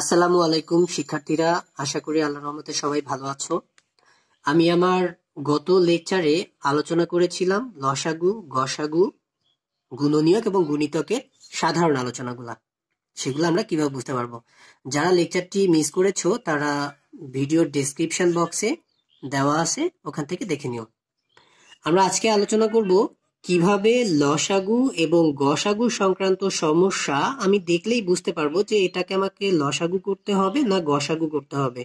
আসসালামু আলাইকুম শিক্ষার্থীরা আশা করি আল্লাহ রহমতে সবাই ভালো আছো আমি আমার গত লেকচারে আলোচনা করেছিলাম লসাগু গসাগু গুণনীয়ক এবং গুণিতকের সাধারণ আলোচনাগুলা সেগুলো আমরা কিভাবে বুঝতে পারবো যারা লেকচারটি মিস করেছো তারা ভিডিওর ডেসক্রিপশন বক্সে দেওয়া আছে ওখান থেকে দেখে নিও আমরা আজকে আলোচনা করব কিভাবে লসাগু এবং গসাগু সংক্রান্ত সমস্যা আমি দেখলেই বুঝতে পারবো যে এটাকে আমাকে লসাগু করতে হবে না গসাগু করতে হবে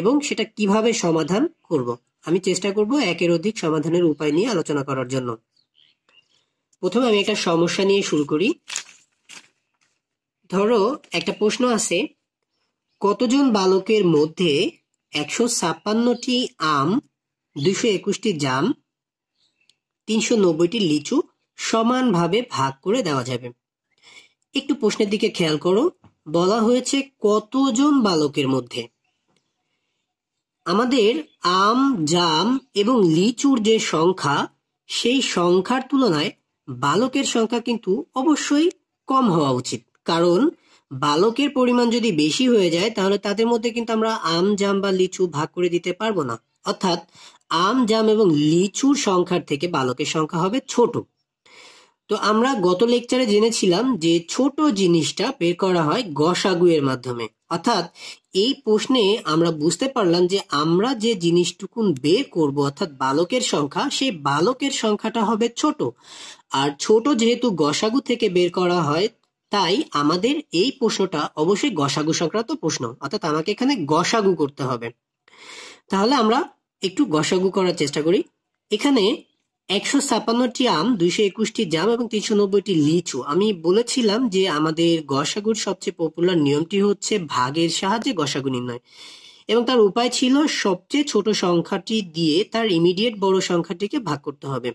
এবং সেটা কিভাবে সমাধান করব। আমি চেষ্টা করব একের অধিক সমাধানের উপায় নিয়ে আলোচনা করার জন্য প্রথমে আমি একটা সমস্যা নিয়ে শুরু করি ধরো একটা প্রশ্ন আছে কতজন বালকের মধ্যে একশো ছাপ্পান্নটি আম দুশো একুশটি জাম তিনশো নব্বইটি লিচু সমানভাবে ভাগ করে দেওয়া যাবে একটু প্রশ্নের দিকে খেয়াল করো বলা হয়েছে কতজন বালকের মধ্যে আমাদের আম জাম এবং লিচুর যে সংখ্যা সেই সংখ্যার তুলনায় বালকের সংখ্যা কিন্তু অবশ্যই কম হওয়া উচিত কারণ বালকের পরিমাণ যদি বেশি হয়ে যায় তাহলে তাদের মধ্যে কিন্তু আমরা আম জাম বা লিচু ভাগ করে দিতে পারবো না অর্থাৎ আম জাম এবং লিচুর সংখ্যার থেকে বালকের সংখ্যা হবে ছোট তো আমরা গত লেকচারে জেনেছিলাম যে ছোট জিনিসটা বের করা হয় গসাগু এর মাধ্যমে অর্থাৎ এই প্রশ্নে আমরা বুঝতে পারলাম যে আমরা যে জিনিসটুকুন বের করব অর্থাৎ বালকের সংখ্যা সেই বালকের সংখ্যাটা হবে ছোট আর ছোট যেহেতু গসাগু থেকে বের করা হয় তাই আমাদের এই প্রশ্নটা অবশ্যই গসাগু সংক্রান্ত প্রশ্ন অর্থাৎ আমাকে এখানে গসাগু করতে হবে তাহলে আমরা একটু গসাগু করার চেষ্টা করি এখানে একশো ছাপান্নটি আম দুইশো একুশটি জাম এবং তিনশো নব্বইটি লিচু আমি বলেছিলাম যে আমাদের গসাগুর সবচেয়ে পপুলার নিয়মটি হচ্ছে ভাগের সাহায্যে গসাগু নির্ণয় এবং তার উপায় ছিল সবচেয়ে ছোট সংখ্যাটি দিয়ে তার ইমিডিয়েট বড় সংখ্যাটিকে ভাগ করতে হবে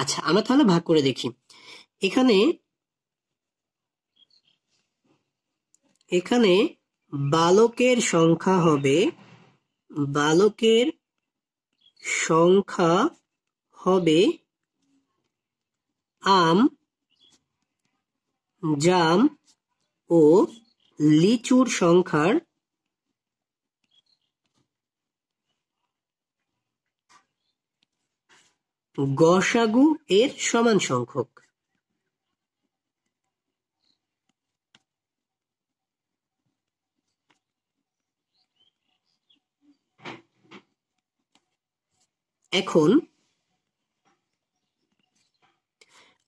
আচ্ছা আমরা তাহলে ভাগ করে দেখি এখানে এখানে বালকের সংখ্যা হবে বালকের সংখ্যা হবে আম জাম ও লিচুর সংখ্যার গসাগু এর সমান সংখ্যক এখন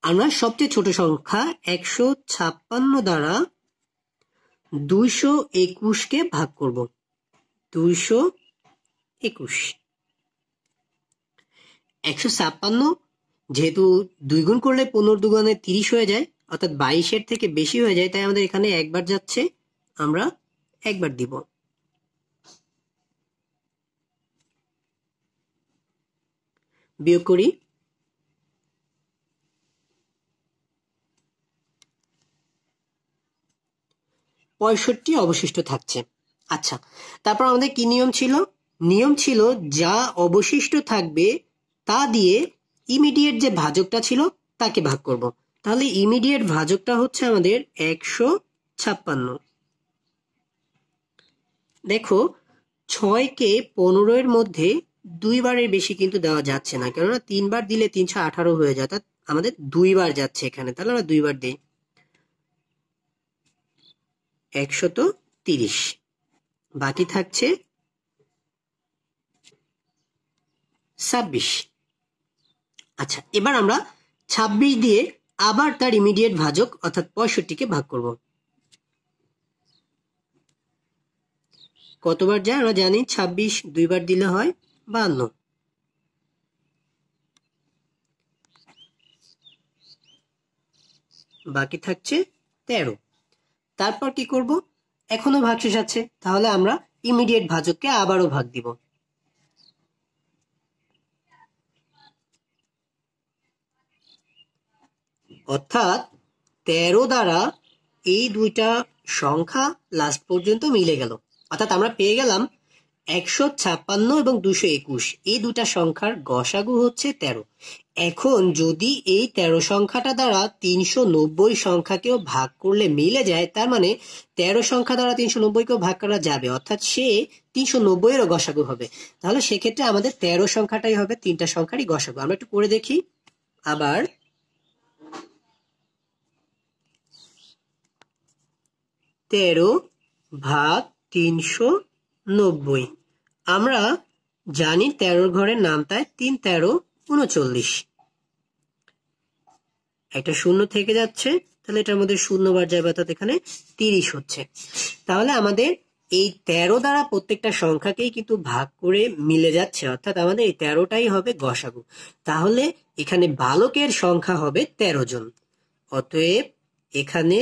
আমরা সবচেয়ে ছোট সংখ্যা একশো ছাপ্পান্ন দ্বারা দুইশো একুশকে ভাগ করব দুইশো একুশ একশো ছাপ্পান্ন যেহেতু দুই গুণ করলে পনেরো দুগুণে তিরিশ হয়ে যায় অর্থাৎ বাইশের থেকে বেশি হয়ে যায় তাই আমাদের এখানে একবার যাচ্ছে আমরা একবার দিব বিয়োগ করি পঁয়ষট্টি অবশিষ্ট থাকছে আচ্ছা তারপর আমাদের কি নিয়ম ছিল নিয়ম ছিল যা অবশিষ্ট থাকবে তা দিয়ে ইমিডিয়েট যে ভাজকটা ছিল তাকে ভাগ করব তাহলে ইমিডিয়েট ভাজকটা হচ্ছে আমাদের একশো ছাপ্পান্ন দেখো ছয় কে পনেরোর মধ্যে দুইবারের বেশি কিন্তু দেওয়া যাচ্ছে না কেননা তিনবার দিলে তিনশো আঠারো হয়ে যায় অর্থাৎ আমাদের দুইবার যাচ্ছে এখানে তাহলে আমরা দুইবার দিই একশত তিরিশ বাকি থাকছে ছাব্বিশ আচ্ছা এবার আমরা ছাব্বিশ দিয়ে আবার তার ইমিডিয়েট ভাজক অর্থাৎ পঁয়ষট্টিকে ভাগ করব কতবার যায় আমরা জানি ছাব্বিশ দুইবার দিলে হয় বান্ন বাকি থাকছে তেরো তারপর কি করব এখনো ভাগ শেষ আছে তাহলে আমরা ইমিডিয়েট ভাজককে আবারও ভাগ দিব অর্থাৎ তেরো দ্বারা এই দুইটা সংখ্যা লাস্ট পর্যন্ত মিলে গেল অর্থাৎ আমরা পেয়ে গেলাম একশো ছাপ্পান্ন এবং দুশো একুশ এই দুটা সংখ্যার গসাগু হচ্ছে তেরো এখন যদি এই তেরো সংখ্যাটা দ্বারা তিনশো নব্বই সংখ্যাকেও ভাগ করলে মিলে যায় তার মানে তেরো সংখ্যা দ্বারা তিনশো নব্বইকেও ভাগ করা যাবে অর্থাৎ সে তিনশো নব্বইয়েরও গসাগু হবে তাহলে সেক্ষেত্রে আমাদের তেরো সংখ্যাটাই হবে তিনটা সংখ্যারই গসাগু আমরা একটু করে দেখি আবার তেরো ভাগ তিনশো নব্বই আমরা জানি তেরোর ঘরের নামতায় তিন তেরো উনচল্লিশ একটা শূন্য থেকে যাচ্ছে তাহলে এটার মধ্যে শূন্য বার যাবে অর্থাৎ এখানে তিরিশ হচ্ছে তাহলে আমাদের এই তেরো দ্বারা প্রত্যেকটা সংখ্যাকেই কিন্তু ভাগ করে মিলে যাচ্ছে অর্থাৎ আমাদের এই তেরোটাই হবে গসাগু তাহলে এখানে বালকের সংখ্যা হবে তেরো জন অতএব এখানে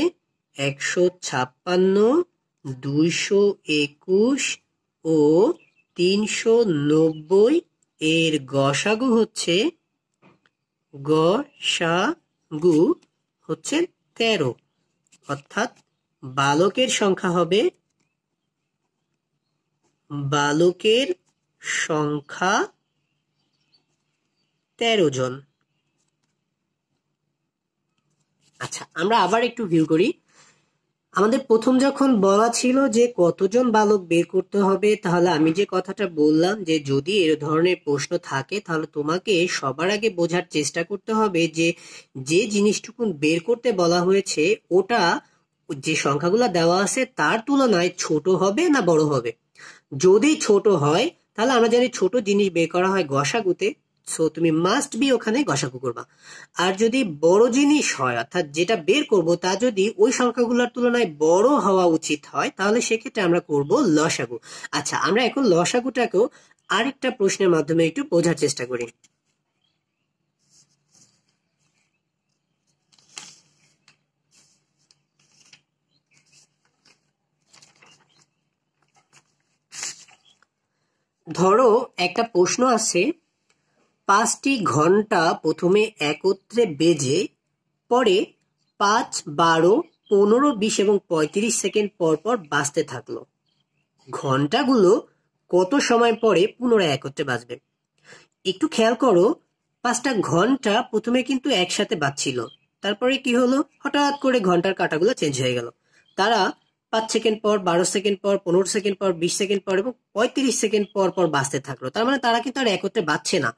একশো ছাপ্পান্ন দুইশো একুশ ও তিনশো নব্বই এর গসাগু হচ্ছে গ সা গু হচ্ছে তেরো অর্থাৎ বালকের সংখ্যা হবে বালকের সংখ্যা তেরো জন আচ্ছা আমরা আবার একটু ভিউ করি আমাদের প্রথম যখন বলা ছিল যে কতজন বালক বের করতে হবে তাহলে আমি যে কথাটা বললাম যে যদি এর ধরনের প্রশ্ন থাকে তাহলে তোমাকে সবার আগে বোঝার চেষ্টা করতে হবে যে যে জিনিসটুকুন বের করতে বলা হয়েছে ওটা যে সংখ্যাগুলো দেওয়া আছে তার তুলনায় ছোট হবে না বড় হবে যদি ছোট হয় তাহলে আমরা জানি ছোট জিনিস বের করা হয় গসাগুতে সো তুমি মাস্ট বি ওখানে গসাগু করবা আর যদি বড় জিনিস হয় অর্থাৎ যেটা বের করব তা যদি ওই সংখ্যাগুলোর তুলনায় বড় হওয়া উচিত হয় তাহলে সেক্ষেত্রে আমরা করব লসাগু আচ্ছা আমরা এখন লসাগুটাকেও আরেকটা প্রশ্নের মাধ্যমে একটু বোঝার চেষ্টা করি ধরো একটা প্রশ্ন আছে পাঁচটি ঘণ্টা প্রথমে একত্রে বেজে পরে পাঁচ বারো পনেরো বিশ এবং পঁয়ত্রিশ সেকেন্ড পর পর বাজতে থাকলো ঘন্টাগুলো কত সময় পরে পুনরায় একত্রে বাজবে একটু খেয়াল করো পাঁচটা ঘন্টা প্রথমে কিন্তু একসাথে বাজছিল তারপরে কি হলো হঠাৎ করে ঘন্টার কাঁটাগুলো চেঞ্জ হয়ে গেল তারা পাঁচ সেকেন্ড পর বারো সেকেন্ড পর পনেরো সেকেন্ড পর বিশ সেকেন্ড পর এবং পঁয়ত্রিশ সেকেন্ড পর পর বাঁচতে থাকলো তার মানে তারা কিন্তু আর একত্রে বাঁচছে না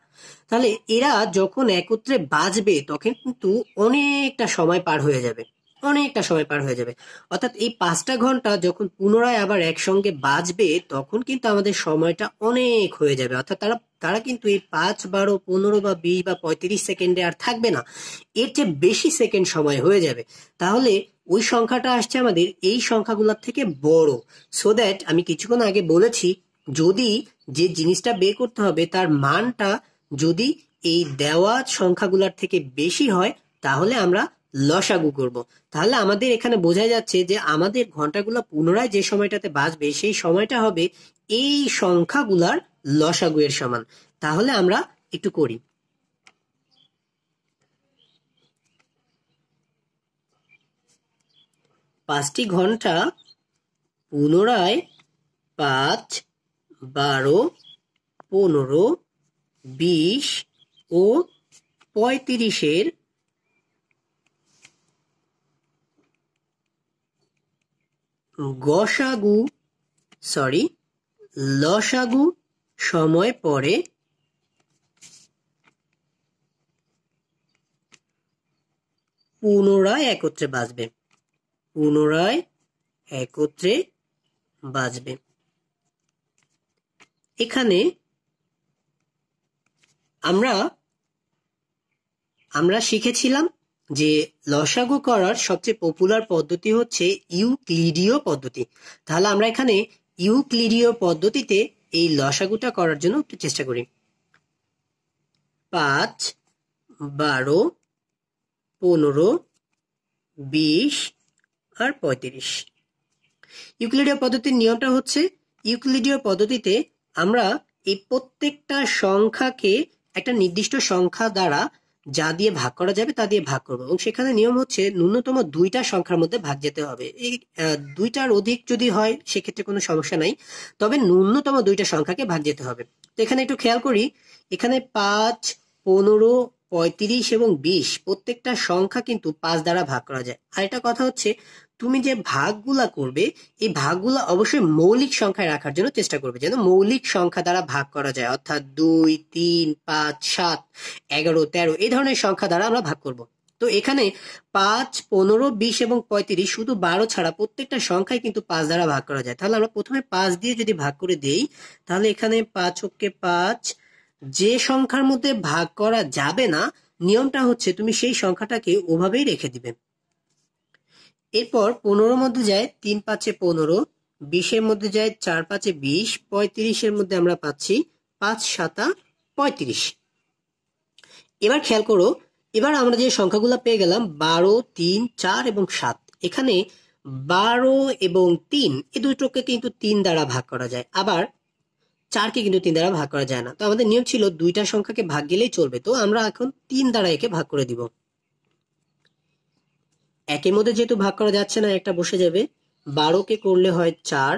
তাহলে এরা যখন একত্রে বাঁচবে তখন কিন্তু অনেকটা সময় পার হয়ে যাবে অনেকটা সময় পার হয়ে যাবে অর্থাৎ এই পাঁচটা ঘন্টা যখন পুনরায় আবার একসঙ্গে বাঁচবে তখন কিন্তু আমাদের সময়টা অনেক হয়ে যাবে অর্থাৎ তারা তারা কিন্তু এই পাঁচ বারো পনেরো বা বিশ বা পঁয়ত্রিশ সেকেন্ডে আর থাকবে না এর চেয়ে বেশি সেকেন্ড সময় হয়ে যাবে তাহলে ওই সংখ্যাটা আসছে আমাদের এই সংখ্যাগুলোর থেকে বড় সো দ্যাট আমি কিছুক্ষণ আগে বলেছি যদি যে জিনিসটা বের করতে হবে তার মানটা যদি এই দেওয়া সংখ্যাগুলোর থেকে বেশি হয় তাহলে আমরা লসাগু করব তাহলে আমাদের এখানে বোঝা যাচ্ছে যে আমাদের ঘন্টাগুলো পুনরায় যে সময়টাতে বাঁচবে সেই সময়টা হবে এই সংখ্যাগুলার লসাগু এর সমান তাহলে আমরা একটু করি পাঁচটি ঘন্টা পুনরায় পাঁচ বারো পনেরো বিশ ও পঁয়ত্রিশের গসাগু সরি লসাগু সময় পরে পুনরায় একত্রে বাজবে পুনরায় একত্রে বাজবে এখানে আমরা আমরা শিখেছিলাম যে লসাগু করার সবচেয়ে পপুলার পদ্ধতি হচ্ছে ইউক্লিডীয় পদ্ধতি তাহলে আমরা এখানে ইউক্লিডীয় পদ্ধতিতে এই লসাগুটা করার জন্য একটু চেষ্টা করি পাঁচ বারো পনেরো বিশ আর পঁয়ত্রিশ ইউক্লিডীয় পদ্ধতির নিয়মটা হচ্ছে ইউক্লিডীয় পদ্ধতিতে আমরা এই প্রত্যেকটা সংখ্যাকে একটা নির্দিষ্ট সংখ্যা দ্বারা যা দিয়ে ভাগ করা যাবে তা দিয়ে ভাগ করবো এবং সেখানে নিয়ম হচ্ছে ন্যূনতম দুইটা সংখ্যার মধ্যে ভাগ যেতে হবে এই দুইটার অধিক যদি হয় সেক্ষেত্রে কোনো সমস্যা নাই তবে ন্যূনতম দুইটা সংখ্যাকে ভাগ যেতে হবে তো এখানে একটু খেয়াল করি এখানে পাঁচ পনেরো পঁয়ত্রিশ এবং বিশ প্রত্যেকটা সংখ্যা কিন্তু পাঁচ দ্বারা ভাগ করা যায় আর একটা কথা হচ্ছে তুমি যে ভাগগুলা করবে এই ভাগগুলা অবশ্যই মৌলিক সংখ্যায় রাখার জন্য চেষ্টা করবে যেন মৌলিক সংখ্যা দ্বারা ভাগ করা যায় অর্থাৎ দুই তিন পাঁচ সাত এগারো তেরো এই ধরনের সংখ্যা দ্বারা আমরা ভাগ করব তো এখানে পাঁচ পনেরো বিশ এবং পঁয়ত্রিশ শুধু বারো ছাড়া প্রত্যেকটা সংখ্যায় কিন্তু পাঁচ দ্বারা ভাগ করা যায় তাহলে আমরা প্রথমে পাঁচ দিয়ে যদি ভাগ করে দেই তাহলে এখানে পাঁচ হককে পাঁচ যে সংখ্যার মধ্যে ভাগ করা যাবে না নিয়মটা হচ্ছে তুমি সেই সংখ্যাটাকে ওভাবেই রেখে দিবে এরপর পনেরোর মধ্যে যায় তিন পাঁচে পনেরো বিশের মধ্যে যায় চার পাঁচে বিশ পঁয়ত্রিশের মধ্যে আমরা পাচ্ছি পাঁচ সাতা পঁয়ত্রিশ এবার খেয়াল করো এবার আমরা যে সংখ্যাগুলো পেয়ে গেলাম বারো তিন চার এবং সাত এখানে বারো এবং তিন এ দুটোকে কিন্তু তিন দ্বারা ভাগ করা যায় আবার চারকে কিন্তু তিন দ্বারা ভাগ করা যায় না তো আমাদের নিয়ম ছিল দুইটা সংখ্যাকে ভাগ গেলেই চলবে তো আমরা এখন তিন দ্বারা একে ভাগ করে দিব একের মধ্যে যেহেতু ভাগ করা যাচ্ছে না একটা বসে যাবে বারোকে করলে হয় চার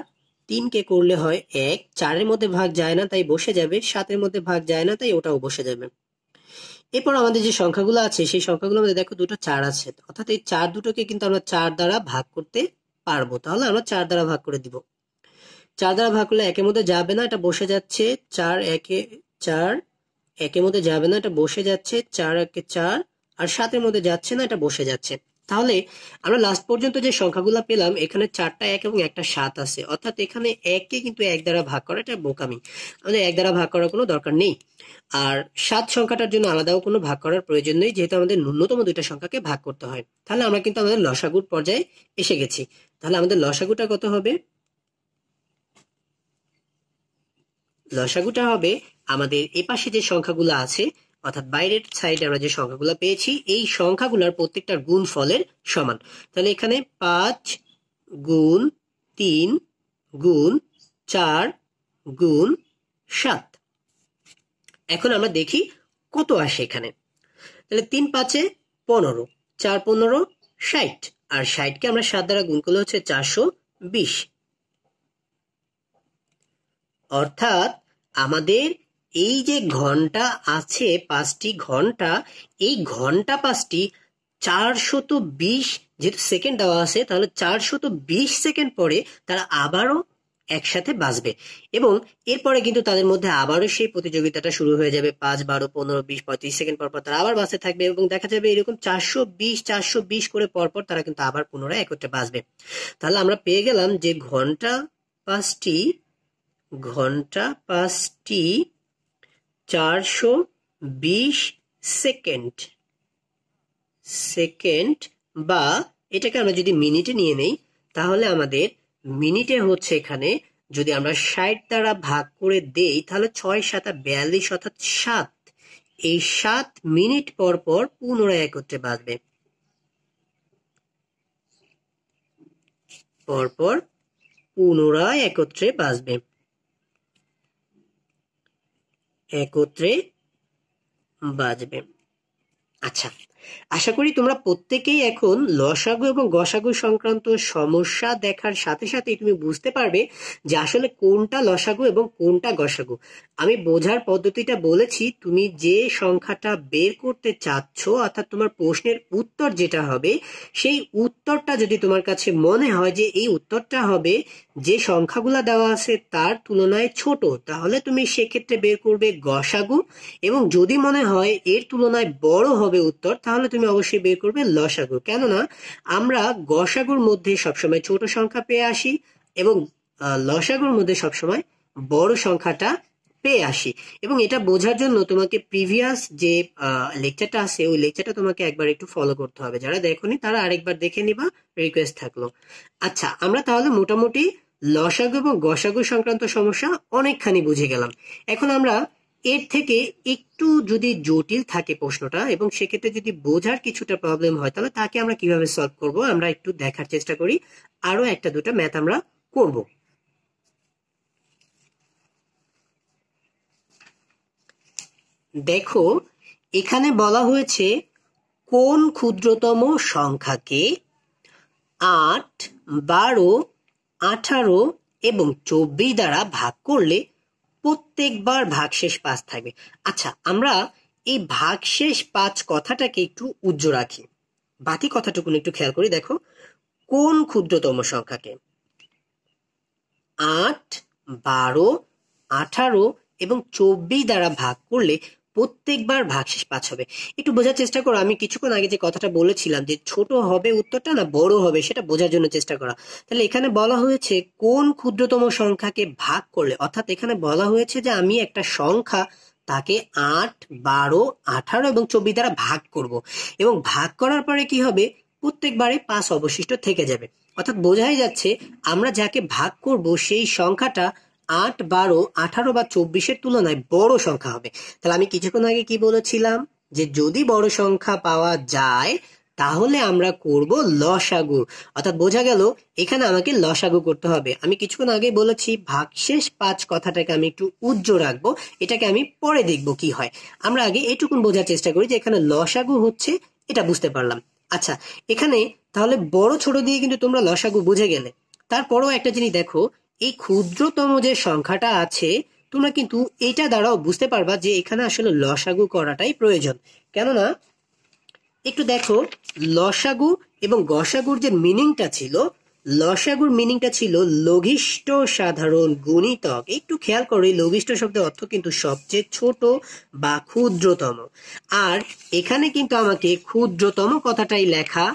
তিনকে করলে হয় এক চারের মধ্যে ভাগ যায় না তাই বসে যাবে সাতের মধ্যে ভাগ যায় না তাই ওটাও বসে যাবে এরপর আমাদের যে সংখ্যাগুলো আছে সেই সংখ্যাগুলো আমাদের দেখো দুটো চার আছে অর্থাৎ এই চার দুটোকে কিন্তু আমরা চার দ্বারা ভাগ করতে পারবো তাহলে আমরা চার দ্বারা ভাগ করে দিব চার দ্বারা ভাগ করলে একের মধ্যে যাবে না এটা বসে যাচ্ছে চার একে চার একের মধ্যে যাবে না এটা বসে যাচ্ছে চার একে চার আর সাতের মধ্যে যাচ্ছে না এটা বসে যাচ্ছে তাহলে আমরা লাস্ট পর্যন্ত যে সংখ্যাগুলো পেলাম এখানে চারটা এক এবং একটা সাত আছে অর্থাৎ এখানে এককে কিন্তু এক দ্বারা ভাগ করা এটা বোকামি আমাদের এক দ্বারা ভাগ করার কোনো দরকার নেই আর সাত সংখ্যাটার জন্য আলাদাও কোনো ভাগ করার প্রয়োজন নেই যেহেতু আমাদের ন্যূনতম দুইটা সংখ্যাকে ভাগ করতে হয় তাহলে আমরা কিন্তু আমাদের লসাগুর পর্যায়ে এসে গেছি তাহলে আমাদের লসাগুটা কত হবে লসাগুটা হবে আমাদের এপাশে যে সংখ্যাগুলো আছে অর্থাৎ বাইরের সাইডে আমরা যে সংখ্যাগুলো পেয়েছি এই সংখ্যাগুলোর প্রত্যেকটার গুণ ফলের সমান তাহলে এখানে পাঁচ গুণ তিন গুণ চার গুণ সাত এখন আমরা দেখি কত আসে এখানে তাহলে তিন পাঁচে পনেরো চার পনেরো ষাট আর ষাটকে আমরা সাত দ্বারা গুণ করলে হচ্ছে চারশো বিশ অর্থাৎ আমাদের এই যে ঘন্টা আছে পাঁচটি ঘন্টা এই ঘন্টা পাঁচটি চারশত বিশ যেহেতু সেকেন্ড দেওয়া আছে তাহলে চারশত বিশ সেকেন্ড পরে তারা আবারও একসাথে বাঁচবে এবং এরপরে কিন্তু তাদের মধ্যে আবারও সেই প্রতিযোগিতাটা শুরু হয়ে যাবে পাঁচ বারো পনেরো বিশ পঁয়ত্রিশ সেকেন্ড পর পর তারা আবার বাঁচতে থাকবে এবং দেখা যাবে এরকম চারশো বিশ চারশো বিশ করে পরপর তারা কিন্তু আবার পুনরায় একত্রে বাঁচবে তাহলে আমরা পেয়ে গেলাম যে ঘন্টা পাঁচটি ঘন্টা পাঁচটি চারশো বিশ সেকেন্ড সেকেন্ড বা এটাকে আমরা যদি মিনিটে নিয়ে নেই তাহলে আমাদের মিনিটে হচ্ছে এখানে যদি আমরা ষাট দ্বারা ভাগ করে দেই তাহলে ছয় সাতা বিয়াল্লিশ অর্থাৎ সাত এই সাত মিনিট পর পর পুনরায় একত্রে বাজবে পরপর পুনরায় একত্রে বাঁচবে একত্রে বাজবে আচ্ছা আশা করি তোমরা প্রত্যেকেই এখন লসাগু এবং গসাগু সংক্রান্ত সমস্যা দেখার সাথে সাথে তুমি বুঝতে পারবে যে আসলে কোনটা লসাগু এবং কোনটা গসাগু আমি বোঝার পদ্ধতিটা বলেছি তুমি যে সংখ্যাটা বের করতে চাচ্ছ অর্থাৎ তোমার প্রশ্নের উত্তর যেটা হবে সেই উত্তরটা যদি তোমার কাছে মনে হয় যে এই উত্তরটা হবে যে সংখ্যাগুলা দেওয়া আছে তার তুলনায় ছোট তাহলে তুমি সেক্ষেত্রে বের করবে গসাগু এবং যদি মনে হয় এর তুলনায় বড় হবে উত্তর তাহলে তুমি অবশ্যই বের করবে লসাগু কেননা আমরা গসাগুর মধ্যে সবসময় ছোট সংখ্যা পেয়ে আসি এবং লসাগুর মধ্যে সবসময় বড় সংখ্যাটা পেয়ে আসি এবং এটা বোঝার জন্য তোমাকে প্রিভিয়াস যে লেকচারটা আছে ওই লেকচারটা তোমাকে একবার একটু ফলো করতে হবে যারা দেখোনি তারা আরেকবার দেখে নিবা রিকোয়েস্ট থাকলো আচ্ছা আমরা তাহলে মোটামুটি লসাগু এবং গসাগু সংক্রান্ত সমস্যা অনেকখানি বুঝে গেলাম এখন আমরা এর থেকে একটু যদি জটিল থাকে প্রশ্নটা এবং সেক্ষেত্রে যদি বোঝার কিছুটা প্রবলেম হয় তাহলে তাকে আমরা কিভাবে সলভ করব আমরা একটু দেখার চেষ্টা করি আরো একটা দুটা ম্যাথ আমরা করব দেখো এখানে বলা হয়েছে কোন ক্ষুদ্রতম সংখ্যাকে আট বারো আঠারো এবং চব্বিশ দ্বারা ভাগ করলে প্রত্যেকবার শেষ পাঁচ থাকবে আচ্ছা আমরা এই শেষ পাঁচ কথাটাকে একটু উজ্জ রাখি বাকি কথাটুকু একটু খেয়াল করি দেখো কোন ক্ষুদ্রতম সংখ্যাকে আট বারো আঠারো এবং চব্বিশ দ্বারা ভাগ করলে প্রত্যেকবার ভাগশেষ পাঁচ হবে একটু বোঝার চেষ্টা করো আমি কিছুক্ষণ আগে যে কথাটা বলেছিলাম যে ছোট হবে উত্তরটা না বড় হবে সেটা বোঝার জন্য চেষ্টা করা তাহলে এখানে বলা হয়েছে কোন ক্ষুদ্রতম সংখ্যাকে ভাগ করলে অর্থাৎ এখানে বলা হয়েছে যে আমি একটা সংখ্যা তাকে আট বারো আঠারো এবং চব্বিশ দ্বারা ভাগ করব এবং ভাগ করার পরে কি হবে প্রত্যেকবারে পাঁচ অবশিষ্ট থেকে যাবে অর্থাৎ বোঝাই যাচ্ছে আমরা যাকে ভাগ করব সেই সংখ্যাটা আট বারো আঠারো বা চব্বিশের তুলনায় বড় সংখ্যা হবে তাহলে আমি কিছুক্ষণ আগে কি বলেছিলাম যে যদি বড় সংখ্যা পাওয়া যায় তাহলে আমরা করব লসাগু অর্থাৎ বোঝা গেল এখানে আমাকে লসাগু করতে হবে আমি কিছুক্ষণ আগে বলেছি ভাগশেষ পাঁচ কথাটাকে আমি একটু উজ্জ্ব রাখবো এটাকে আমি পরে দেখব কি হয় আমরা আগে এটুকুন বোঝার চেষ্টা করি যে এখানে লসাগু হচ্ছে এটা বুঝতে পারলাম আচ্ছা এখানে তাহলে বড় ছোট দিয়ে কিন্তু তোমরা লসাগু বুঝে গেলে তারপরও একটা জিনিস দেখো এই ক্ষুদ্রতম যে সংখ্যাটা আছে তোমরা কিন্তু এটা দ্বারাও বুঝতে পারবা যে এখানে আসলে লসাগু করাটাই প্রয়োজন কেননা একটু দেখো লসাগু এবং গসাগুর যে মিনিংটা ছিল লসাগুর মিনিংটা ছিল লঘিষ্ঠ সাধারণ গুণিতক একটু খেয়াল করো এই লঘিষ্ঠ শব্দের অর্থ কিন্তু সবচেয়ে ছোট বা ক্ষুদ্রতম আর এখানে কিন্তু আমাকে ক্ষুদ্রতম কথাটাই লেখা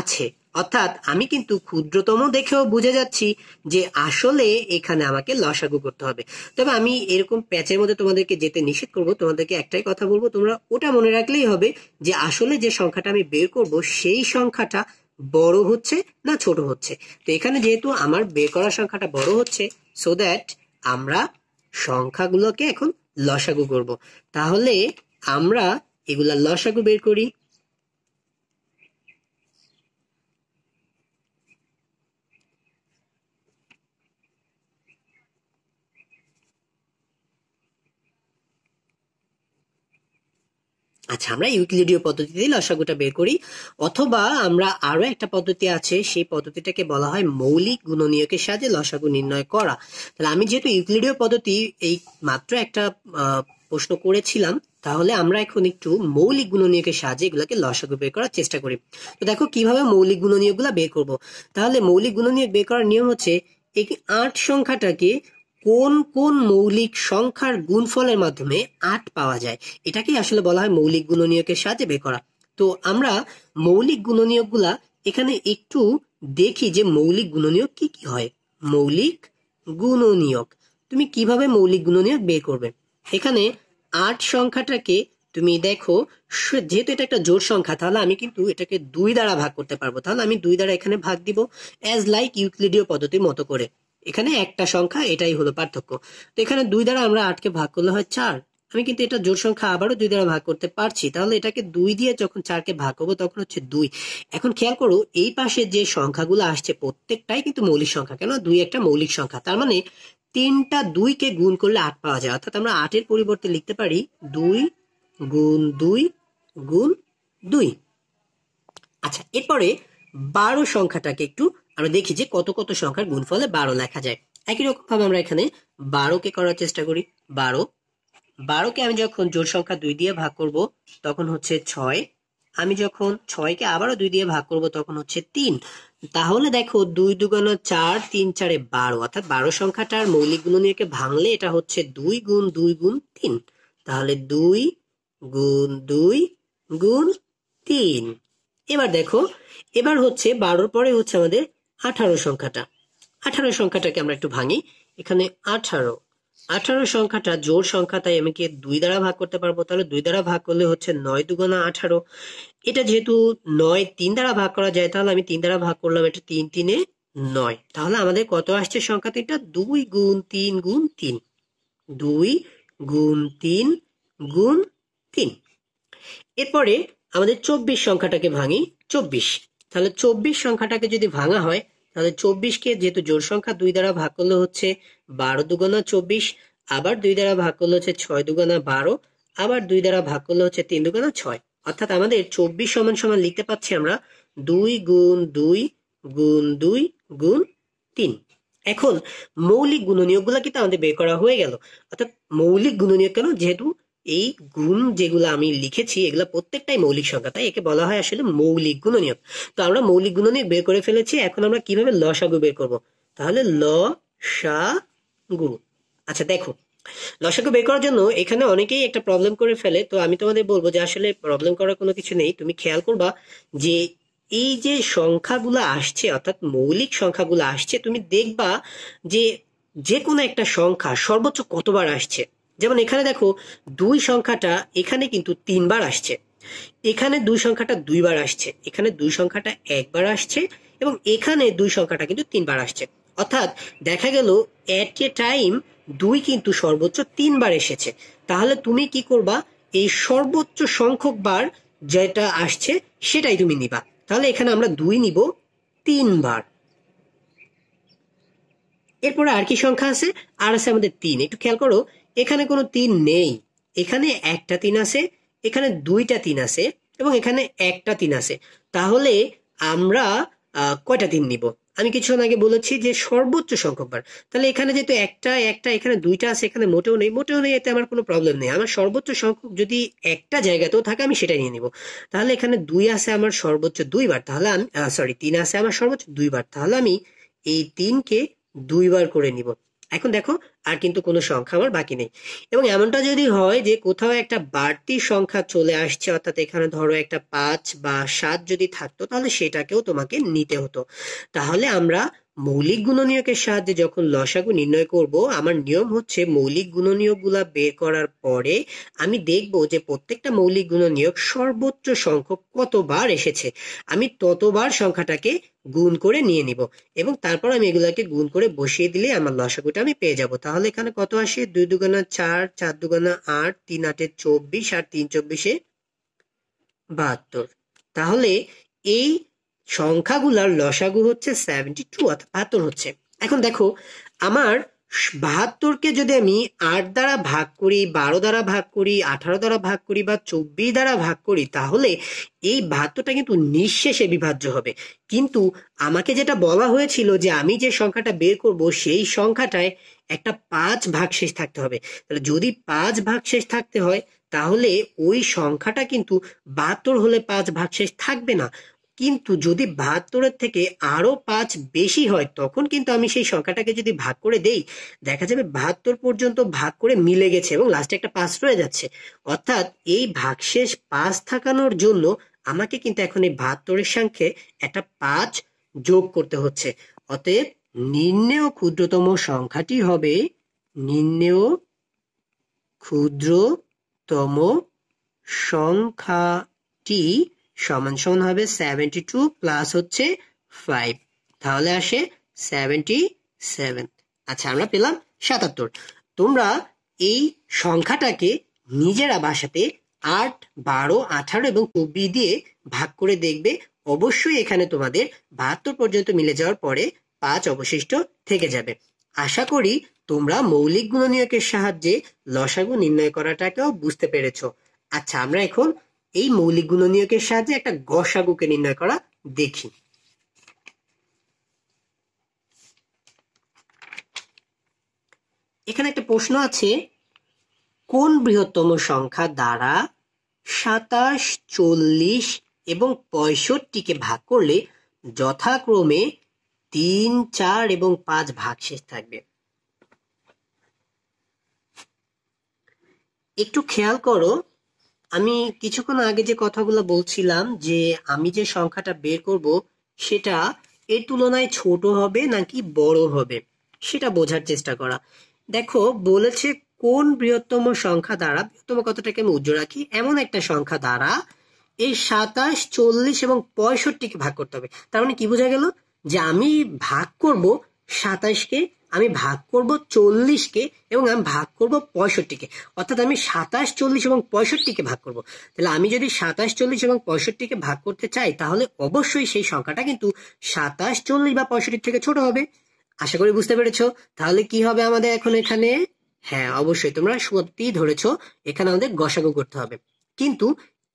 আছে অর্থাৎ আমি কিন্তু ক্ষুদ্রতম দেখেও বুঝে যাচ্ছি যে আসলে এখানে আমাকে লসাগু করতে হবে তবে আমি এরকম প্যাচের মধ্যে তোমাদেরকে যেতে নিষেধ করব তোমাদেরকে একটাই কথা বলবো তোমরা ওটা মনে রাখলেই হবে যে আসলে যে সংখ্যাটা আমি বের করব সেই সংখ্যাটা বড় হচ্ছে না ছোট হচ্ছে তো এখানে যেহেতু আমার বের করা সংখ্যাটা বড় হচ্ছে সো দ্যাট আমরা সংখ্যাগুলোকে এখন লসাগু করব তাহলে আমরা এগুলা লসাগু বের করি আচ্ছা আমরা ইউক্লিডীয় পদ্ধতিতে লসাগুটা বের করি অথবা আমরা আরো একটা পদ্ধতি আছে সেই পদ্ধতিটাকে বলা হয় মৌলিক গুণনীয়কের সাহায্যে লসাগু নির্ণয় করা তাহলে আমি যেহেতু ইউক্লিডীয় পদ্ধতি এই মাত্র একটা প্রশ্ন করেছিলাম তাহলে আমরা এখন একটু মৌলিক গুণনীয়কের সাহায্যে এগুলোকে লসাগু বের করার চেষ্টা করি তো দেখো কিভাবে মৌলিক গুণনীয়কগুলো বের করব তাহলে মৌলিক গুণনীয়ক বের করার নিয়ম হচ্ছে এই আট সংখ্যাটাকে কোন কোন মৌলিক সংখ্যার গুণফলের মাধ্যমে আট পাওয়া যায় এটাকেই আসলে বলা হয় মৌলিক গুণনীয়কের সাথে বের করা তো আমরা মৌলিক গুলা এখানে একটু দেখি যে মৌলিক গুণনীয়ক কি কি হয় মৌলিক গুণনীয়ক তুমি কিভাবে মৌলিক গুণনীয়ক বের করবে এখানে আট সংখ্যাটাকে তুমি দেখো যেহেতু এটা একটা জোর সংখ্যা তাহলে আমি কিন্তু এটাকে দুই দ্বারা ভাগ করতে পারবো তাহলে আমি দুই দ্বারা এখানে ভাগ দিব অ্যাজ লাইক ইউক্লিডীয় পদ্ধতির মতো করে এখানে একটা সংখ্যা এটাই হলো পার্থক্য তো এখানে দুই দ্বারা আমরা আটকে ভাগ করলে হয় চার আমি কিন্তু এটা জোর সংখ্যা আবারও দুই দ্বারা ভাগ করতে পারছি তাহলে এটাকে দুই দিয়ে যখন চারকে ভাগ করবো তখন হচ্ছে দুই এখন খেয়াল করো এই পাশে যে সংখ্যাগুলো আসছে প্রত্যেকটাই কিন্তু মৌলিক সংখ্যা কেন দুই একটা মৌলিক সংখ্যা তার মানে তিনটা দুইকে গুণ করলে আট পাওয়া যায় অর্থাৎ আমরা আটের পরিবর্তে লিখতে পারি দুই গুণ দুই গুণ দুই আচ্ছা এরপরে বারো সংখ্যাটাকে একটু আমরা দেখি যে কত কত সংখ্যার গুণফলে বারো লেখা যায় একই রকম ভাবে আমরা এখানে বারোকে করার চেষ্টা করি বারো বারোকে আমি যখন জোর সংখ্যা দুই দিয়ে ভাগ করব তখন হচ্ছে ছয় আমি যখন ছয়কে আবারও দুই দিয়ে ভাগ করব তখন হচ্ছে তিন তাহলে দেখো দুই দুগুণ চার তিন চারে বারো অর্থাৎ বারো সংখ্যাটার মৌলিক গুণনীয়কে ভাঙলে এটা হচ্ছে দুই গুণ দুই গুণ তিন তাহলে দুই গুণ দুই গুণ তিন এবার দেখো এবার হচ্ছে বারোর পরে হচ্ছে আমাদের আঠারো সংখ্যাটা আঠারো সংখ্যাটাকে আমরা একটু ভাঙি এখানে আঠারো আঠারো সংখ্যাটা জোর সংখ্যা তাই আমি কি দুই দ্বারা ভাগ করতে পারবো তাহলে দুই দ্বারা ভাগ করলে হচ্ছে নয় দুগোনা আঠারো এটা যেহেতু নয় তিন দ্বারা ভাগ করা যায় তাহলে আমি তিন দ্বারা ভাগ করলাম এটা তিন তিনে নয় তাহলে আমাদের কত আসছে সংখ্যা তিনটা দুই গুণ তিন গুণ তিন দুই গুণ তিন গুণ তিন এরপরে আমাদের চব্বিশ সংখ্যাটাকে ভাঙি চব্বিশ তাহলে চব্বিশ সংখ্যাটাকে যদি ভাঙা হয় তাহলে চব্বিশকে যেহেতু জোর সংখ্যা দুই দ্বারা ভাগ করলে হচ্ছে বারো দুগোনা চব্বিশ আবার দুই দ্বারা ভাগ করলে হচ্ছে ছয় দুগোনা বারো আবার দুই দ্বারা ভাগ করলে হচ্ছে তিন দুগোনা ছয় অর্থাৎ আমাদের চব্বিশ সমান সমান লিখতে পাচ্ছি আমরা দুই গুণ দুই গুণ দুই গুণ তিন এখন মৌলিক গুণনীয়কগুলো কিন্তু আমাদের বের করা হয়ে গেল অর্থাৎ মৌলিক গুণনীয়ক কেন যেহেতু এই গুণ যেগুলো আমি লিখেছি এগুলো প্রত্যেকটাই মৌলিক সংখ্যা তাই একে বলা হয় আসলে মৌলিক গুণনীয় তো আমরা মৌলিক গুণনীয় বের করে ফেলেছি এখন আমরা কিভাবে লসাগু বের করব তাহলে ল সা গু আচ্ছা দেখো লসাগু বের করার জন্য এখানে অনেকেই একটা প্রবলেম করে ফেলে তো আমি তোমাদের বলবো যে আসলে প্রবলেম করার কোনো কিছু নেই তুমি খেয়াল করবা যে এই যে সংখ্যাগুলো আসছে অর্থাৎ মৌলিক সংখ্যাগুলো আসছে তুমি দেখবা যে যে কোনো একটা সংখ্যা সর্বোচ্চ কতবার আসছে যেমন এখানে দেখো দুই সংখ্যাটা এখানে কিন্তু তিনবার আসছে এখানে দুই সংখ্যাটা দুইবার আসছে এখানে দুই সংখ্যাটা একবার আসছে এবং এখানে দুই সংখ্যাটা কিন্তু তিনবার আসছে অর্থাৎ দেখা গেল এট এ টাইম দুই কিন্তু সর্বোচ্চ তিনবার এসেছে তাহলে তুমি কি করবা এই সর্বোচ্চ সংখ্যক বার যেটা আসছে সেটাই তুমি নিবা তাহলে এখানে আমরা দুই নিব তিনবার এরপরে আর কি সংখ্যা আছে আর আছে আমাদের তিন একটু খেয়াল করো এখানে কোনো তিন নেই এখানে একটা তিন আছে এখানে দুইটা তিন আছে এবং এখানে একটা তিন আছে তাহলে আমরা কয়টা তিন নিব আমি কিছুক্ষণ আগে বলেছি যে সর্বোচ্চ সংখ্যক বার তাহলে এখানে যেহেতু একটা একটা এখানে দুইটা আছে এখানে মোটেও নেই মোটেও নেই এতে আমার কোনো প্রবলেম নেই আমার সর্বোচ্চ সংখ্যক যদি একটা জায়গাতেও থাকে আমি সেটা নিয়ে নিব তাহলে এখানে দুই আছে আমার সর্বোচ্চ দুইবার তাহলে আমি সরি তিন আছে আমার সর্বোচ্চ দুইবার তাহলে আমি এই তিনকে দুইবার করে নিব এখন দেখো আর কিন্তু কোনো সংখ্যা আমার বাকি নেই এবং এমনটা যদি হয় যে কোথাও একটা বাড়তি সংখ্যা চলে আসছে অর্থাৎ এখানে ধরো একটা পাঁচ বা সাত যদি থাকতো তাহলে সেটাকেও তোমাকে নিতে হতো তাহলে আমরা মৌলিক গুণনীয়কের সাহায্যে যখন লসাগু নির্ণয় করব আমার নিয়ম হচ্ছে মৌলিক গুলা বের করার পরে আমি দেখব যে প্রত্যেকটা মৌলিক গুণনীয়ক সর্বোচ্চ সংখ্যক কতবার এসেছে আমি ততবার সংখ্যাটাকে গুণ করে নিয়ে নিব এবং তারপর আমি এগুলাকে গুণ করে বসিয়ে দিলে আমার লসাগুটা আমি পেয়ে যাব তাহলে এখানে কত আসে দুই দুগানা চার চার দুগানা আট তিন আটে চব্বিশ আর তিন চব্বিশে বাহাত্তর তাহলে এই সংখ্যাগুলার লসাগু হচ্ছে সেভেন্টি টু বাহাত্তর হচ্ছে এখন দেখো আমার বাহাত্তরকে যদি আমি আট দ্বারা ভাগ করি বারো দ্বারা ভাগ করি আঠারো দ্বারা ভাগ করি বা চব্বিশ দ্বারা ভাগ করি তাহলে এই বাহাত্তরটা কিন্তু নিঃশেষে বিভাজ্য হবে কিন্তু আমাকে যেটা বলা হয়েছিল যে আমি যে সংখ্যাটা বের করব সেই সংখ্যাটায় একটা পাঁচ ভাগ শেষ থাকতে হবে তাহলে যদি পাঁচ ভাগ শেষ থাকতে হয় তাহলে ওই সংখ্যাটা কিন্তু বাহাত্তর হলে পাঁচ ভাগশেষ থাকবে না কিন্তু যদি বাহাত্তরের থেকে আরো পাঁচ বেশি হয় তখন কিন্তু আমি সেই সংখ্যাটাকে যদি ভাগ করে দেই দেখা যাবে বাহাত্তর পর্যন্ত ভাগ করে মিলে গেছে এবং লাস্টে একটা পাঁচ রয়ে যাচ্ছে অর্থাৎ এই ভাগশেষ পাঁচ থাকানোর জন্য আমাকে কিন্তু এখন এই বাহাত্তরের সংখ্যে একটা পাঁচ যোগ করতে হচ্ছে অতএব নির্ণেয় ক্ষুদ্রতম সংখ্যাটি হবে নির্ণেয় ক্ষুদ্রতম সংখ্যাটি সমান সমান হবে সেভেন্টি টু প্লাস হচ্ছে ফাইভ তাহলে আসে সেভেন্টি সেভেন আচ্ছা আমরা পেলাম সাতাত্তর তোমরা এই সংখ্যাটাকে নিজেরা বাসাতে আট বারো আঠারো এবং কুবি দিয়ে ভাগ করে দেখবে অবশ্যই এখানে তোমাদের বাহাত্তর পর্যন্ত মিলে যাওয়ার পরে পাঁচ অবশিষ্ট থেকে যাবে আশা করি তোমরা মৌলিক গুণনীয়কের সাহায্যে লসাগু নির্ণয় করাটাকেও বুঝতে পেরেছ আচ্ছা আমরা এখন এই মৌলিক গুণনীয়কের সাহায্যে একটা গসাগুকে নির্ণয় করা দেখি এখানে একটা প্রশ্ন আছে কোন বৃহত্তম সংখ্যা দ্বারা সাতাশ চল্লিশ এবং পঁয়ষট্টিকে ভাগ করলে যথাক্রমে তিন চার এবং পাঁচ ভাগ শেষ থাকবে একটু খেয়াল করো আমি কিছুক্ষণ আগে যে কথাগুলো বলছিলাম যে আমি যে সংখ্যাটা বের করব সেটা এর তুলনায় ছোট হবে নাকি বড় হবে সেটা বোঝার চেষ্টা করা দেখো বলেছে কোন বৃহত্তম সংখ্যা দ্বারা বৃহত্তম কথাটাকে আমি উজ্জ্বল রাখি এমন একটা সংখ্যা দ্বারা এই সাতাশ চল্লিশ এবং পঁয়ষট্টিকে ভাগ করতে হবে তার মানে কি বোঝা গেল যে আমি ভাগ করব সাতাশকে আমি ভাগ করব চল্লিশকে এবং আমি ভাগ করব পঁয়ষট্টিকে অর্থাৎ আমি সাতাশ চল্লিশ এবং পঁয়ষট্টিকে ভাগ করব তাহলে আমি যদি সাতাশ চল্লিশ এবং পঁয়ষট্টিকে ভাগ করতে চাই তাহলে অবশ্যই সেই সংখ্যাটা কিন্তু সাতাশ চল্লিশ বা পঁয়ষট্টির থেকে ছোট হবে আশা করি বুঝতে পেরেছ তাহলে কি হবে আমাদের এখন এখানে হ্যাঁ অবশ্যই তোমরা সত্যি ধরেছ এখানে আমাদের গসাগু করতে হবে কিন্তু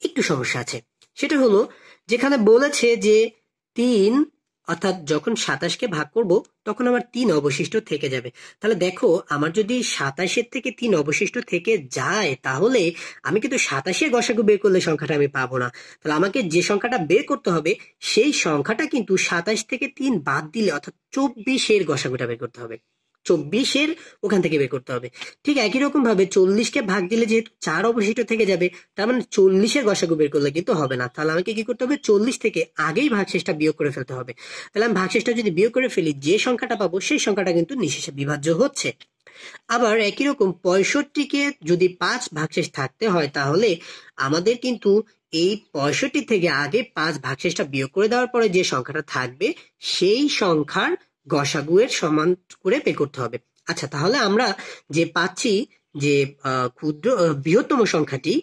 একটু সমস্যা আছে সেটা হলো যেখানে বলেছে যে তিন অর্থাৎ যখন সাতাশকে ভাগ করব তখন আমার তিন অবশিষ্ট থেকে যাবে তাহলে দেখো আমার যদি সাতাশের থেকে তিন অবশিষ্ট থেকে যায় তাহলে আমি কিন্তু সাতাশে গসাগু বের করলে সংখ্যাটা আমি পাবো না তাহলে আমাকে যে সংখ্যাটা বের করতে হবে সেই সংখ্যাটা কিন্তু সাতাশ থেকে তিন বাদ দিলে অর্থাৎ চব্বিশের গসাগুটা বের করতে হবে চব্বিশের ওখান থেকে বের করতে হবে ঠিক একই রকম ভাবে চল্লিশকে ভাগ দিলে যেহেতু চার অবশিষ্ট থেকে যাবে তার মানে চল্লিশের গসাগু বের করলে কিন্তু হবে না তাহলে আমাকে কি করতে হবে চল্লিশ থেকে আগেই ভাগশেষটা বিয়োগ করে ফেলতে হবে তাহলে আমি ভাগশেষটা যদি বিয়োগ করে ফেলি যে সংখ্যাটা পাবো সেই সংখ্যাটা কিন্তু নিঃশেষে বিভাজ্য হচ্ছে আবার একই রকম পঁয়ষট্টিকে যদি পাঁচ ভাগশেষ থাকতে হয় তাহলে আমাদের কিন্তু এই পঁয়ষট্টি থেকে আগে পাঁচ ভাগশেষটা বিয়োগ করে দেওয়ার পরে যে সংখ্যাটা থাকবে সেই সংখ্যার গসাগু এর সমান করে বের করতে হবে আচ্ছা তাহলে আমরা যে পাচ্ছি যে ক্ষুদ্র বৃহত্তম সংখ্যাটি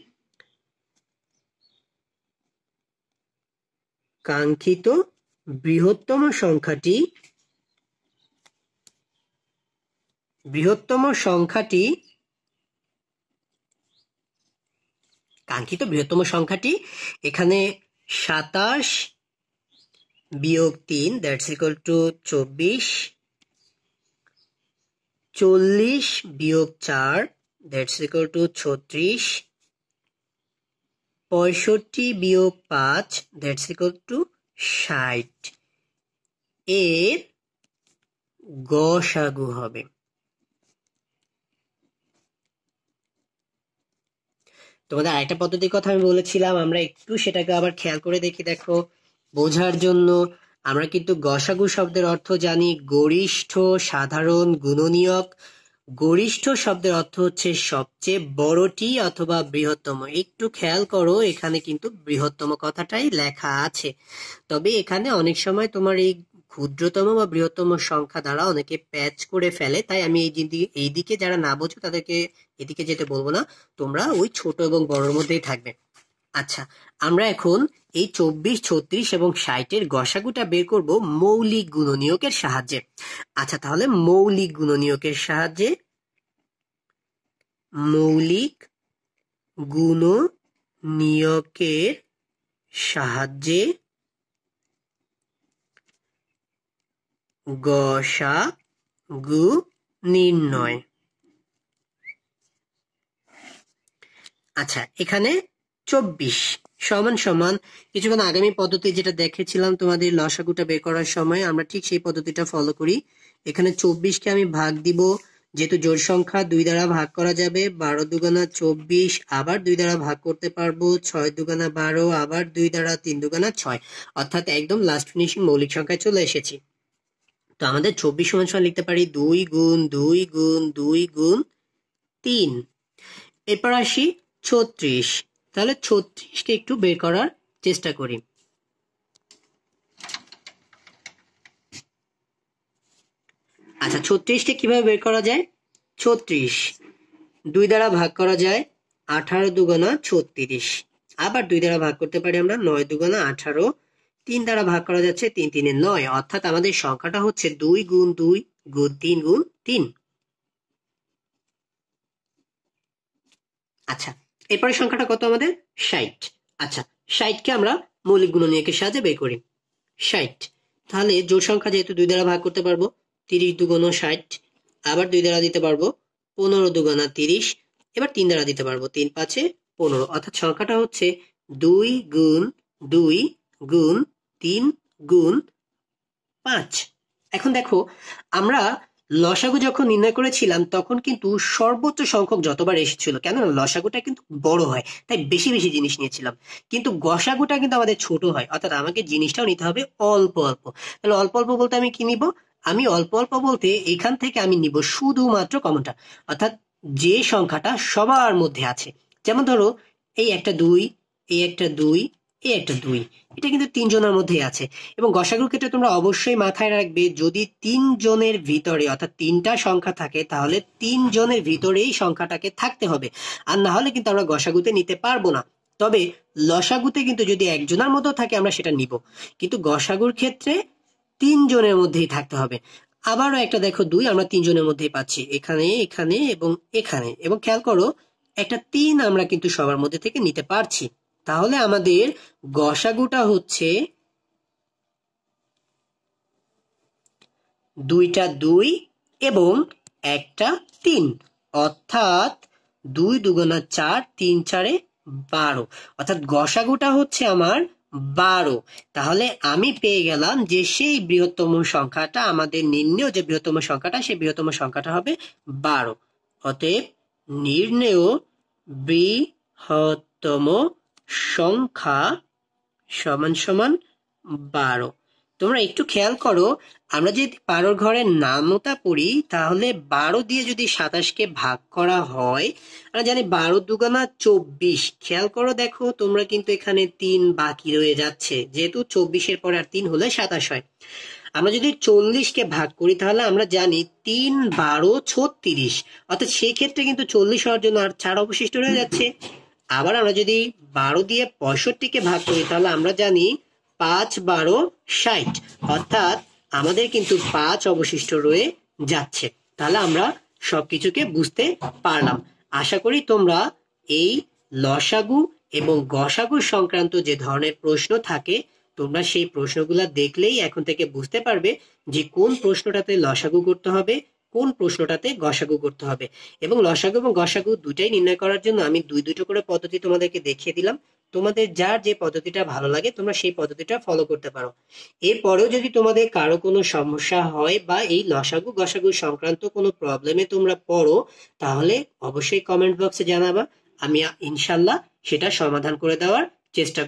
কাঙ্ক্ষিত বৃহত্তম সংখ্যাটি বৃহত্তম সংখ্যাটি কাঙ্ক্ষিত বৃহত্তম সংখ্যাটি এখানে সাতাশ বিয়োগ তিন দ্যাটস ইকুয়াল টু চব্বিশ চল্লিশ বিয়োগ চার দ্যাটস ইকুয়াল টু ছত্রিশ পঁয়ষট্টি বিয়োগ পাঁচ দ্যাটস ইকুয়াল টু ষাট এর গসাগু হবে তোমাদের আরেকটা পদ্ধতির কথা আমি বলেছিলাম আমরা একটু সেটাকে আবার খেয়াল করে দেখি দেখো বোঝার জন্য আমরা কিন্তু গসাগু শব্দের অর্থ জানি গরিষ্ঠ সাধারণ গুণনীয়ক গরিষ্ঠ শব্দের অর্থ হচ্ছে সবচেয়ে বড়টি অথবা বৃহত্তম একটু খেয়াল করো এখানে কিন্তু বৃহত্তম কথাটাই লেখা আছে তবে এখানে অনেক সময় তোমার এই ক্ষুদ্রতম বা বৃহত্তম সংখ্যা দ্বারা অনেকে প্যাচ করে ফেলে তাই আমি এই এইদিকে যারা না বোঝো তাদেরকে এদিকে যেতে বলবো না তোমরা ওই ছোট এবং বড়র মধ্যেই থাকবে আচ্ছা আমরা এখন এই চব্বিশ ছত্রিশ এবং ষাটের গসাগুটা বের করব মৌলিক গুণনীয়কের সাহায্যে আচ্ছা তাহলে মৌলিক গুণনীয়কের সাহায্যে মৌলিক গুণ নিয়কের সাহায্যে গসা গু নির্ণয় আচ্ছা এখানে চব্বিশ সমান সমান কিছুক্ষণ আগামী পদ্ধতি যেটা দেখেছিলাম তোমাদের লসাগুটা বের করার সময় আমরা ঠিক সেই পদ্ধতিটা ফলো করি এখানে চব্বিশকে আমি ভাগ দিব যেহেতু জোর সংখ্যা দুই দ্বারা ভাগ করা যাবে বারো দুগানা চব্বিশ আবার দুই দ্বারা ভাগ করতে পারবো ছয় দুগানা বারো আবার দুই দ্বারা তিন দুগানা ছয় অর্থাৎ একদম লাস্ট ফিনিশিং মৌলিক সংখ্যায় চলে এসেছি তো আমাদের চব্বিশ সমান সমান লিখতে পারি দুই গুণ দুই গুণ দুই গুণ তিন এরপর আসি ছত্রিশ তাহলে ছত্রিশকে একটু বের করার চেষ্টা করি আচ্ছা ছত্রিশকে কিভাবে বের করা যায় ছত্রিশ দুই দ্বারা ভাগ করা যায় আঠারো দুগোনা ছত্রিশ আবার দুই দ্বারা ভাগ করতে পারি আমরা নয় দুগোনা আঠারো তিন দ্বারা ভাগ করা যাচ্ছে তিন তিনে নয় অর্থাৎ আমাদের সংখ্যাটা হচ্ছে দুই গুণ দুই গুণ তিন গুণ তিন আচ্ছা এরপরে সংখ্যাটা কত আমাদের ষাট আচ্ছা ষাটকে আমরা মৌলিক গুণ নিয়ে সাহায্যে বের করি ষাট তাহলে জোর সংখ্যা যেহেতু দুই দ্বারা ভাগ করতে পারবো তিরিশ দুগুণ ষাট আবার দুই দ্বারা দিতে পারবো পনেরো দুগুণা তিরিশ এবার তিন দ্বারা দিতে পারবো তিন পাঁচে পনেরো অর্থাৎ সংখ্যাটা হচ্ছে দুই গুণ দুই গুণ তিন গুণ পাঁচ এখন দেখো আমরা লসাগু যখন নির্ণয় করেছিলাম তখন কিন্তু সর্বোচ্চ সংখ্যক যতবার এসেছিল কেননা লসাগুটা কিন্তু বড় হয় তাই বেশি বেশি জিনিস নিয়েছিলাম কিন্তু গসাগুটা কিন্তু আমাদের ছোট হয় অর্থাৎ আমাকে জিনিসটাও নিতে হবে অল্প অল্প তাহলে অল্প অল্প বলতে আমি কি নিব আমি অল্প অল্প বলতে এখান থেকে আমি নিব শুধুমাত্র কমনটা অর্থাৎ যে সংখ্যাটা সবার মধ্যে আছে যেমন ধরো এই একটা দুই এই একটা দুই এই একটা দুই এটা কিন্তু তিনজনের মধ্যেই আছে এবং গসাগুর ক্ষেত্রে তোমরা অবশ্যই মাথায় রাখবে যদি তিনজনের ভিতরে অর্থাৎ তিনটা সংখ্যা থাকে তাহলে তিনজনের ভিতরেই সংখ্যাটাকে থাকতে হবে আর না হলে কিন্তু আমরা গসাগুতে নিতে পারবো না তবে লসাগুতে কিন্তু যদি একজনের মতো থাকে আমরা সেটা নিব কিন্তু গসাগুর ক্ষেত্রে তিনজনের মধ্যেই থাকতে হবে আবারও একটা দেখো দুই আমরা তিনজনের মধ্যেই পাচ্ছি এখানে এখানে এবং এখানে এবং খেয়াল করো একটা তিন আমরা কিন্তু সবার মধ্যে থেকে নিতে পারছি তাহলে আমাদের গসাগুটা হচ্ছে দুইটা দুই এবং একটা তিন অর্থাৎ দুই দুগোনা চার তিন চারে বারো অর্থাৎ গসাগুটা হচ্ছে আমার বারো তাহলে আমি পেয়ে গেলাম যে সেই বৃহত্তম সংখ্যাটা আমাদের নির্ণয় যে বৃহত্তম সংখ্যাটা সেই বৃহত্তম সংখ্যাটা হবে বারো অতএব নির্ণেয় বৃহত্তম সংখ্যা সমান সমান বারো তোমরা একটু খেয়াল করো আমরা যদি বারোর ঘরে নামতা পড়ি তাহলে বারো দিয়ে যদি সাতাশকে ভাগ করা হয় আমরা জানি বারো দুগানা চব্বিশ খেয়াল করো দেখো তোমরা কিন্তু এখানে তিন বাকি রয়ে যাচ্ছে যেহেতু চব্বিশের পর আর তিন হলে সাতাশ হয় আমরা যদি চল্লিশকে ভাগ করি তাহলে আমরা জানি তিন বারো ছত্রিশ অর্থাৎ সেই ক্ষেত্রে কিন্তু চল্লিশ হওয়ার জন্য আর চার অবশিষ্ট রয়ে যাচ্ছে আবার আমরা যদি বারো দিয়ে পঁয়ষট্টিকে ভাগ করি তাহলে আমরা জানি পাঁচ বারো ষাট অর্থাৎ আমাদের কিন্তু পাঁচ অবশিষ্ট রয়ে যাচ্ছে তাহলে আমরা সবকিছুকে বুঝতে পারলাম আশা করি তোমরা এই লসাগু এবং গসাগু সংক্রান্ত যে ধরনের প্রশ্ন থাকে তোমরা সেই প্রশ্নগুলো দেখলেই এখন থেকে বুঝতে পারবে যে কোন প্রশ্নটাতে লসাগু করতে হবে কোন প্রশ্নটাতে গসাগু করতে হবে এবং লসাগু এবং গসাগু দুটাই নির্ণয় করার জন্য আমি দুই দুটো করে পদ্ধতি তোমাদেরকে দেখিয়ে দিলাম তোমাদের যার যে পদ্ধতিটা ভালো লাগে তোমরা সেই পদ্ধতিটা ফলো করতে পারো এরপরেও যদি তোমাদের কারো কোনো সমস্যা হয় বা এই লসাগু গসাগু সংক্রান্ত কোনো প্রবলেমে তোমরা পড়ো তাহলে অবশ্যই কমেন্ট বক্সে জানাবা আমি ইনশাল্লাহ সেটা সমাধান করে দেওয়ার চেষ্টা